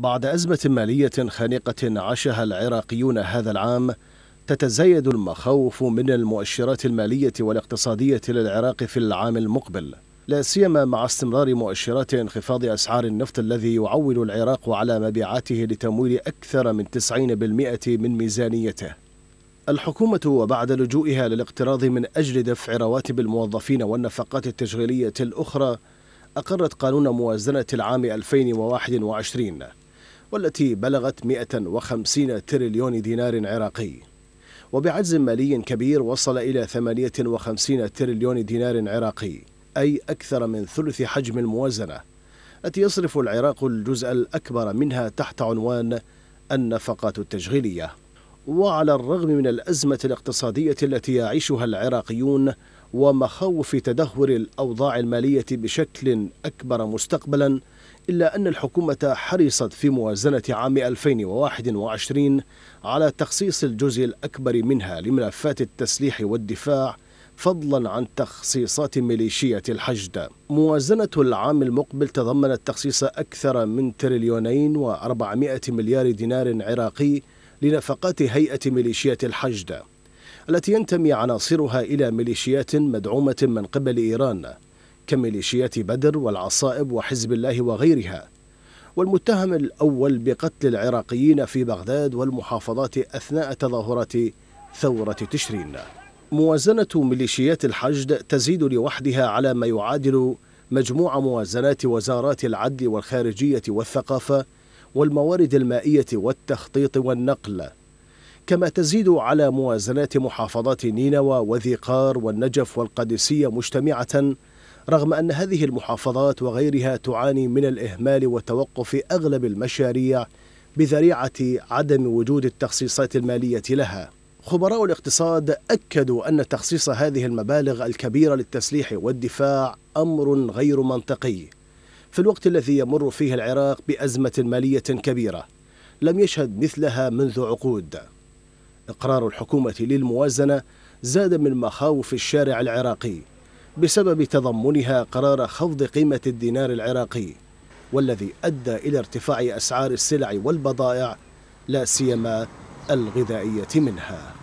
بعد أزمة مالية خانقة عاشها العراقيون هذا العام تتزايد المخاوف من المؤشرات المالية والاقتصادية للعراق في العام المقبل لا سيما مع استمرار مؤشرات انخفاض أسعار النفط الذي يعول العراق على مبيعاته لتمويل أكثر من 90% من ميزانيته الحكومة وبعد لجوئها للاقتراض من أجل دفع رواتب الموظفين والنفقات التشغيلية الأخرى أقرت قانون موازنة العام 2021 والتي بلغت 150 تريليون دينار عراقي وبعجز مالي كبير وصل إلى 58 تريليون دينار عراقي أي أكثر من ثلث حجم الموازنة التي يصرف العراق الجزء الأكبر منها تحت عنوان النفقات التشغيلية وعلى الرغم من الأزمة الاقتصادية التي يعيشها العراقيون ومخاوف تدهور الأوضاع المالية بشكل أكبر مستقبلاً إلا أن الحكومة حرصت في موازنة عام 2021 على تخصيص الجزء الأكبر منها لملفات التسليح والدفاع فضلا عن تخصيصات ميليشية الحشد موازنة العام المقبل تضمنت تخصيص أكثر من تريليونين وأربعمائة مليار دينار عراقي لنفقات هيئة ميليشية الحشد التي ينتمي عناصرها إلى ميليشيات مدعومة من قبل إيران كميليشيات بدر والعصائب وحزب الله وغيرها والمتهم الأول بقتل العراقيين في بغداد والمحافظات أثناء تظاهرات ثورة تشرين موازنة ميليشيات الحشد تزيد لوحدها على ما يعادل مجموع موازنات وزارات العدل والخارجية والثقافة والموارد المائية والتخطيط والنقل كما تزيد على موازنات محافظات نينوى وذيقار والنجف والقادسية مجتمعة رغم أن هذه المحافظات وغيرها تعاني من الإهمال وتوقف أغلب المشاريع بذريعة عدم وجود التخصيصات المالية لها خبراء الاقتصاد أكدوا أن تخصيص هذه المبالغ الكبيرة للتسليح والدفاع أمر غير منطقي في الوقت الذي يمر فيه العراق بأزمة مالية كبيرة لم يشهد مثلها منذ عقود إقرار الحكومة للموازنة زاد من مخاوف الشارع العراقي بسبب تضمنها قرار خفض قيمة الدينار العراقي والذي أدى إلى ارتفاع أسعار السلع والبضائع لا سيما الغذائية منها